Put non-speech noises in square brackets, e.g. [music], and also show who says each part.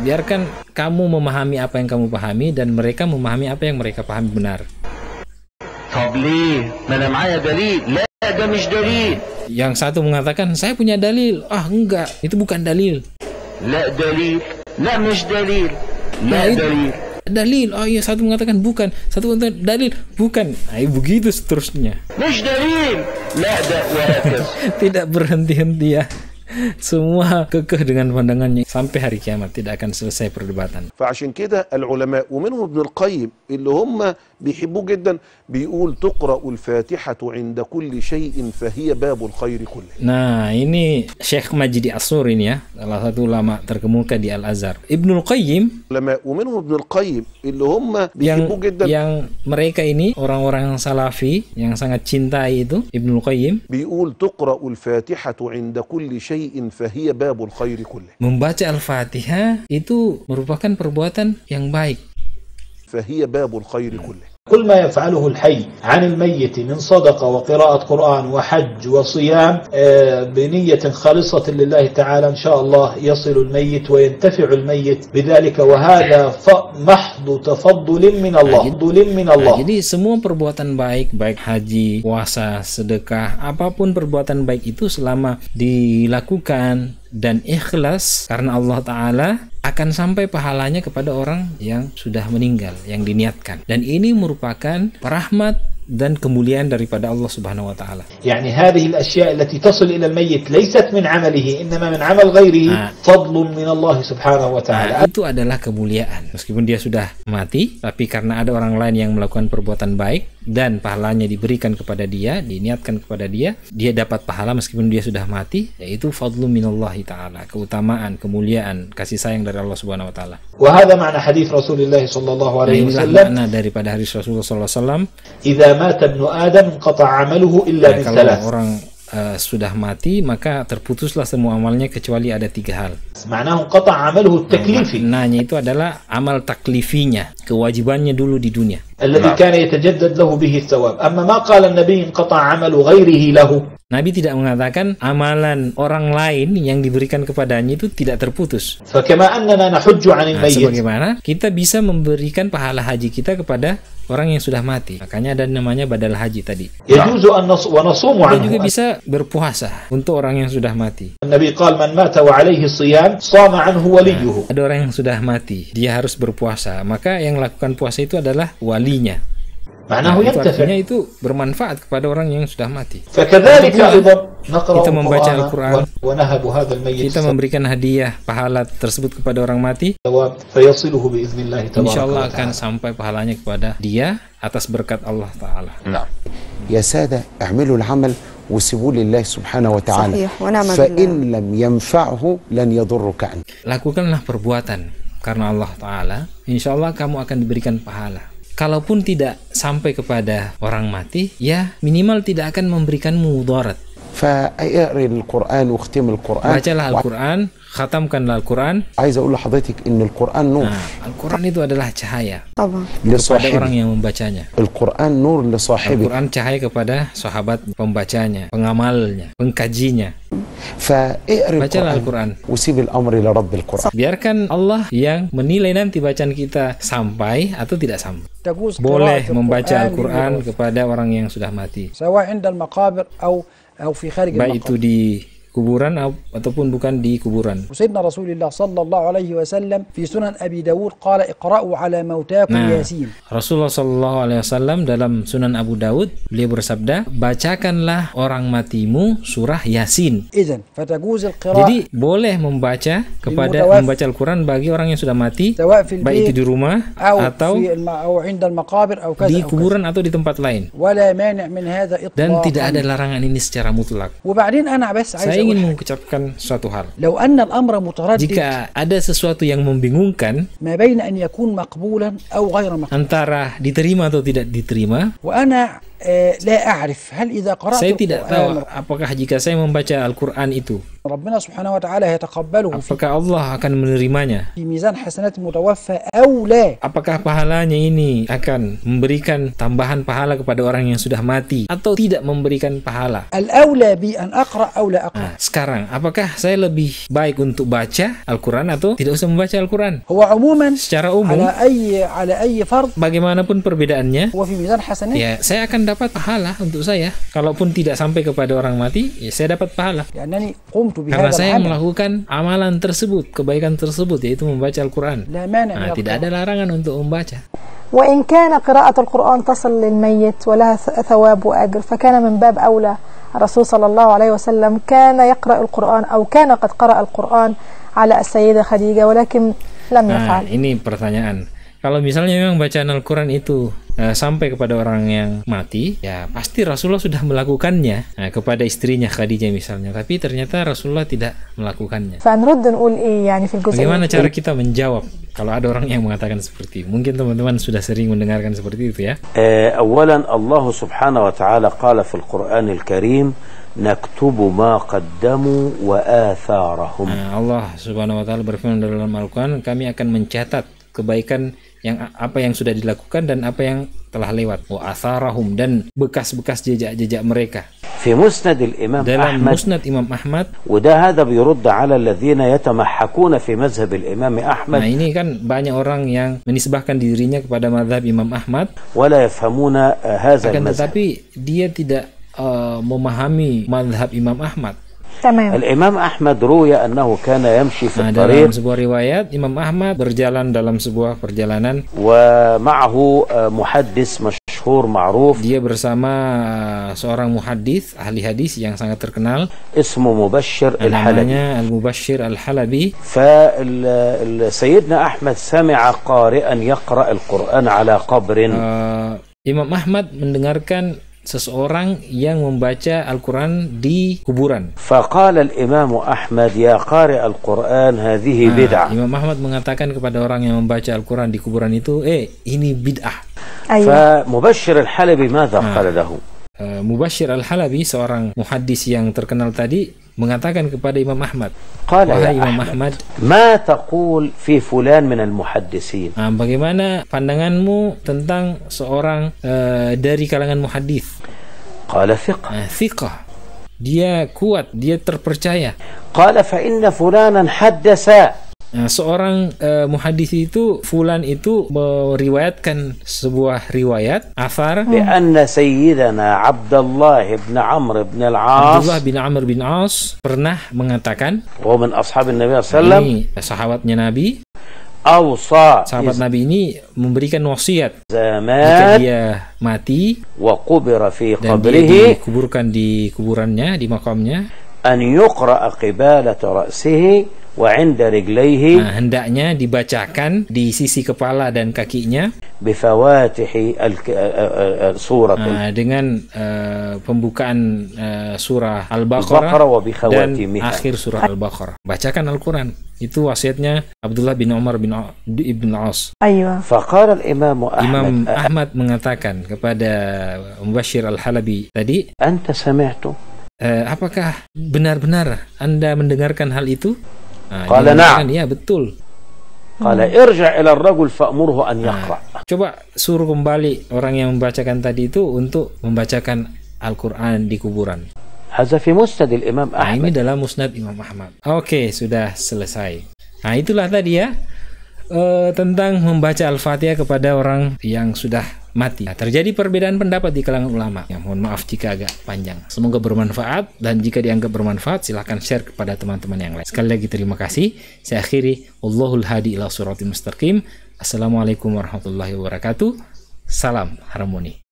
Speaker 1: biarkan kamu memahami apa yang kamu pahami dan mereka memahami apa yang mereka pahami benar yang satu mengatakan saya punya dalil ah enggak itu bukan dalil
Speaker 2: لا dalil لا مش دليل. لا dalil
Speaker 1: dalil oh iya satu mengatakan bukan satu mengatakan dalil bukan nah, begitu seterusnya
Speaker 2: مش dalil
Speaker 1: [laughs] tidak berhenti-henti ya [laughs] semua kekeh dengan pandangannya sampai hari kiamat tidak akan selesai perdebatan.
Speaker 2: فعشان كده العلماء ومنهم ابن القيم اللي هم بيحبوه جدا بيقول تقرأ الفاتحة عند كل شيء فهي باب الخير كله.
Speaker 1: Nah, ini Syekh Majdi Asur ini ya, salah satu ulama terkemuka di Al-Azhar. Ibnul Qayyim
Speaker 2: ulama ومنهم ابن القيم اللي هم بيحبوه
Speaker 1: جدا yang mereka ini orang-orang salafi yang sangat cintai itu Ibnul Qayyim
Speaker 2: بيقول تقرأ الفاتحة عند كل شيء
Speaker 1: Membaca Al-Fatihah itu merupakan perbuatan yang baik.
Speaker 2: كل ما يفعله الحي عن الميت من صدقة وقراءة قرآن وحج وصيام آه، بنية خالصة لله تعالى إن شاء الله يصل الميت وينتفع الميت بذلك وهذا محض تفضل من الله تفضل من الله
Speaker 1: jadi semua perbuatan baik baik haji, puasa, sedekah, apapun perbuatan baik itu selama dilakukan dan ikhlas karena Allah Ta'ala akan sampai pahalanya kepada orang yang sudah meninggal, yang diniatkan. Dan ini merupakan rahmat dan kemuliaan daripada Allah Subhanahu wa taala. Yani hadhihi al-ashya' allati tasil ila al-mayyit laysat min 'amalihi innama min 'amal ghairihi ah. fadlun min Allah Subhanahu wa taala. Ah, itu adalah kemuliaan. Meskipun dia sudah mati, tapi karena ada orang lain yang melakukan perbuatan baik dan pahalanya diberikan kepada dia, diniatkan kepada dia, dia dapat pahala meskipun dia sudah mati, yaitu fadlu min Allah taala, keutamaan, kemuliaan, kasih sayang dari Allah Subhanahu wa taala. Wa hadha ma'na hadis Rasulullah sallallahu alaihi nah, wasallam. makna daripada hadis Rasulullah sallallahu alaihi wasallam nah,
Speaker 2: kalau orang
Speaker 1: uh, sudah mati maka terputuslah semua amalnya kecuali ada tiga hal. qata nah, Maknanya itu adalah amal taklifinya, kewajibannya dulu di dunia. Nabi tidak mengatakan amalan orang lain yang diberikan kepadanya itu tidak terputus. Nah, sebagaimana kita bisa memberikan pahala haji kita kepada orang yang sudah mati. Makanya ada namanya badal haji tadi. Kita juga bisa berpuasa untuk orang yang sudah mati. Nabi qala man mata wa alaihi siyam sama anhu waliyuhu. Ada orang yang sudah mati, dia harus berpuasa. Maka yang lakukan puasa itu adalah walinya. Mana nah, nah iya, itu artinya iya. itu bermanfaat kepada orang yang sudah mati. Kita membaca Al-Quran, kita memberikan hadiah pahala tersebut kepada orang mati. Insya Allah akan sampai pahalanya kepada dia atas berkat Allah Ta'ala.
Speaker 2: Nah. ya sada, سادة اعملوا العمل وسيبوه لله سبحانه وتعالى صحيح ونعم
Speaker 1: lakukanlah perbuatan karena Allah Ta'ala insya Allah kamu akan diberikan pahala kalaupun tidak sampai kepada orang mati, ya minimal tidak akan memberikan mudarat.
Speaker 2: Bacalah Al-Quran,
Speaker 1: khatamkanlah Al-Quran. Al-Quran Nah, Al-Quran itu adalah cahaya. Kepada orang yang membacanya. Al-Quran nur Al-Quran cahaya kepada sahabat pembacanya, pengamalnya, pengkajinya. Bacalah Al-Quran. Biarkan Allah yang menilai nanti bacaan kita sampai atau tidak sampai.
Speaker 2: Boleh membaca Al-Quran kepada
Speaker 1: orang yang sudah mati. Baik itu di kuburan ataupun bukan di kuburan.
Speaker 2: Sayyidina Rasulullah sallallahu alaihi wasallam fi sunan Abi Dawud qala iqra'u ala mautakum nah, Yasin.
Speaker 1: Rasulullah sallallahu alaihi wasallam dalam sunan Abu Dawud beliau bersabda, bacakanlah orang matimu surah Yasin.
Speaker 2: Izan, Jadi
Speaker 1: boleh membaca kepada membaca Al-Qur'an bagi orang yang sudah mati baik itu di rumah
Speaker 2: atau di kuburan
Speaker 1: atau di tempat lain.
Speaker 2: Dan tidak ada
Speaker 1: larangan ini secara mutlak. Saya ingin mengucapkan suatu hal. Jika ada sesuatu yang membingungkan antara diterima atau tidak diterima,
Speaker 2: eh, saya tidak tahu
Speaker 1: apakah jika saya membaca Al-Quran itu
Speaker 2: ربنا سبحانه
Speaker 1: وتعالى يتقبله Apakah Allah akan menerimanya?
Speaker 2: في ميزان حسنات المتوفى أو لا
Speaker 1: Apakah pahalanya ini akan memberikan tambahan pahala kepada orang yang sudah mati atau tidak memberikan pahala?
Speaker 2: الأولى awla bi أقرأ أو لا أقرأ
Speaker 1: Nah, sekarang apakah saya lebih baik untuk baca Al-Quran atau tidak usah membaca Al-Quran? هو عموما Secara umum على
Speaker 2: أي على أي فرض
Speaker 1: bagaimanapun perbedaannya هو في ميزان حسنات ya saya akan dapat pahala untuk saya kalaupun tidak sampai kepada orang mati ya saya dapat pahala
Speaker 2: لأنني قمت karena saya
Speaker 1: melakukan amalan tersebut, kebaikan tersebut yaitu membaca Al-Qur'an. Nah, tidak ada larangan untuk membaca. وإن كان قراءة القرآن تصل للميت ولها ثواب وأجر فكان من باب أولى الرسول صلى الله عليه وسلم كان يقرأ القرآن أو كان قد قرأ القرآن على السيدة خديجة ولكن لم يفعل nah, ini pertanyaan kalau misalnya memang bacaan Al-Quran itu Eh, sampai kepada orang yang mati, ya pasti Rasulullah sudah melakukannya nah, kepada istrinya Khadijah misalnya. Tapi ternyata Rasulullah tidak melakukannya. Bagaimana cara kita menjawab kalau ada orang yang mengatakan seperti itu? Mungkin teman-teman sudah sering mendengarkan seperti itu ya.
Speaker 2: Eh, Allah أولا الله سبحانه وتعالى قال في Karim Naktubu Ma Qaddamu Wa وآثارهم.
Speaker 1: Allah Subhanahu wa taala berfirman dalam Al-Qur'an, kami akan mencatat kebaikan yang apa yang sudah dilakukan dan apa yang telah lewat wa asarahum dan bekas-bekas jejak-jejak mereka في مسند الإمام dalam ahmad, مسند إمام أحمد وده هذا بيرد على
Speaker 2: الذين يتمحكون fi
Speaker 1: mazhab Imam Ahmad. nah ini kan banyak orang yang menisbahkan dirinya kepada mazhab Imam Ahmad ولا yafhamuna eh, hadha المذهب tetapi dia tidak uh, memahami mazhab Imam Ahmad imam Ahmad ruya annahu kana yamshi nah, dalam sebuah riwayat Imam Ahmad berjalan dalam sebuah perjalanan wa ma'ahu uh, muhaddis dia bersama uh, seorang muhadis, ahli hadis yang sangat terkenal ismu Mubashshir nah, namanya Al-Mubashshir al-Halabi fa sayyidina Ahmad sami'a qari'an yaqra' al-Qur'an uh, Imam Ahmad mendengarkan seseorang yang membaca Al-Quran di kuburan.
Speaker 2: Faqala al-Imam Ahmad ya qari
Speaker 1: al-Quran hadhihi nah, bid'ah. Imam Ahmad mengatakan kepada orang yang membaca Al-Quran di kuburan itu, eh ini bid'ah. Fa
Speaker 2: Mubashshir al-Halabi ماذا قال له?
Speaker 1: Mubashir al-Halabi seorang muhaddis yang terkenal tadi mengatakan kepada Imam Ahmad Qala ya Imam Ahmad, Ahmad ma taqul fi fulan min al-muhaddisin nah, bagaimana pandanganmu tentang seorang uh, dari kalangan muhaddis Qala thiqah nah, thiqah dia kuat dia terpercaya Qala fa inna fulanan haddasa Nah, seorang uh, eh, muhadis itu Fulan itu meriwayatkan sebuah riwayat afar bi anna sayyidana Abdullah bin Amr bin Al-As Abdullah bin Amr bin As pernah mengatakan wa min ashabin Nabi sallam ini sahabatnya Nabi awsa sahabat Nabi ini memberikan wasiat jika dia mati wa qubira fi qabrihi dikuburkan di kuburannya di makamnya an yuqra qibalat ra'sihi wa 'inda riglaihi nah, hendaknya dibacakan di sisi kepala dan kakinya al eh, eh, eh, surat nah, dengan uh, pembukaan uh, surah Al-Baqarah dan akhir surah Al-Baqarah bacakan Al-Qur'an itu wasiatnya Abdullah bin Umar bin Ibn Aus. Imam Ahmad, Ahmad mengatakan kepada Mubashir Al-Halabi tadi, "Anta sami'tu?" Uh, apakah benar-benar Anda mendengarkan hal itu?
Speaker 2: Nah, Qala na'am.
Speaker 1: Ya betul.
Speaker 2: Qala irja' ila ar-rajul fa'murhu an
Speaker 1: ah, yaqra. Nah, coba suruh kembali orang yang membacakan tadi itu untuk membacakan Al-Qur'an di kuburan. Hadza fi musnad Imam ah, Ahmad. Nah, ini dalam musnad Imam Ahmad. Oke, okay, sudah selesai. Nah, itulah tadi ya uh, tentang membaca Al-Fatihah kepada orang yang sudah mati. Nah, terjadi perbedaan pendapat di kalangan ulama. Ya, mohon maaf jika agak panjang. Semoga bermanfaat dan jika dianggap bermanfaat silahkan share kepada teman-teman yang lain. Sekali lagi terima kasih. Saya akhiri. Allahul hadi ila suratul mustaqim. Assalamualaikum warahmatullahi wabarakatuh. Salam harmoni.